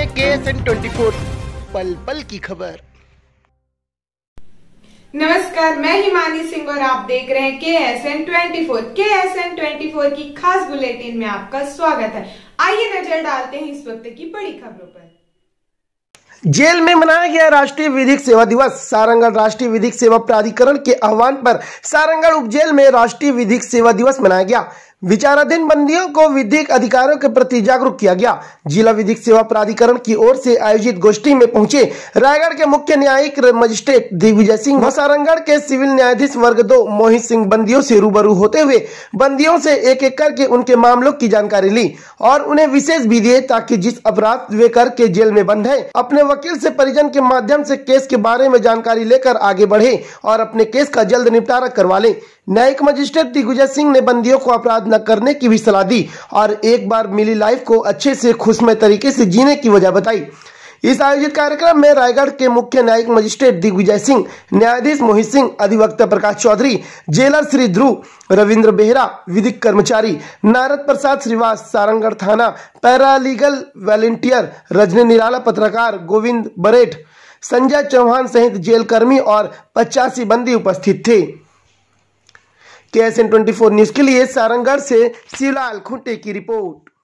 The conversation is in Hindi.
में के एस एन ट्वेंटी फोर पल पल की खबर नमस्कार मैं हिमानी सिंह और आप देख रहे हैं के एस एन ट्वेंटी फोर के एस एन ट्वेंटी फोर की खास बुलेटिन में आपका स्वागत है आइए नजर डालते हैं इस वक्त की बड़ी खबरों पर जेल में मनाया गया राष्ट्रीय विधिक सेवा दिवस सारंगढ़ राष्ट्रीय विधिक सेवा प्राधिकरण के आह्वान पर सारंगढ़ उपजेल में राष्ट्रीय विधिक सेवा दिवस मनाया गया विचाराधीन बंदियों को विधिक अधिकारों के प्रति जागरूक किया गया जिला विधिक सेवा प्राधिकरण की ओर से आयोजित गोष्ठी में पहुंचे रायगढ़ के मुख्य न्यायिक मजिस्ट्रेट दिग्विजय सिंह भसारगढ़ के सिविल न्यायाधीश वर्ग दो मोहित सिंह बंदियों से रूबरू होते हुए बंदियों से एक एक करके उनके मामलों की जानकारी ली और उन्हें विशेष भी दिए ताकि जिस अपराध वे करके जेल में बंद है अपने वकील ऐसी परिजन के माध्यम ऐसी केस के बारे में जानकारी लेकर आगे बढ़े और अपने केस का जल्द निपटारा करवा ले न्यायिक मजिस्ट्रेट दिग्विजय सिंह ने बंदियों को अपराध न करने की भी सलाह दी और एक बार मिली लाइफ को अच्छे से खुशमय तरीके से जीने की वजह बताई इस आयोजित कार्यक्रम में रायगढ़ के मुख्य न्यायिक मजिस्ट्रेट दिग्विजय सिंह न्यायाधीश मोहित सिंह अधिवक्ता प्रकाश चौधरी जेलर श्री ध्रुव रविंद्र बेहरा विधिक कर्मचारी नारद प्रसाद श्रीवास सारंगढ़ थाना पैरालीगल वॉलेंटियर रजनी निराला पत्रकार गोविंद बरेठ संजय चौहान सहित जेल कर्मी और पचासी बंदी उपस्थित थे K S N twenty four news के लिए सारंगढ़ से शिवलाल खुंटे की रिपोर्ट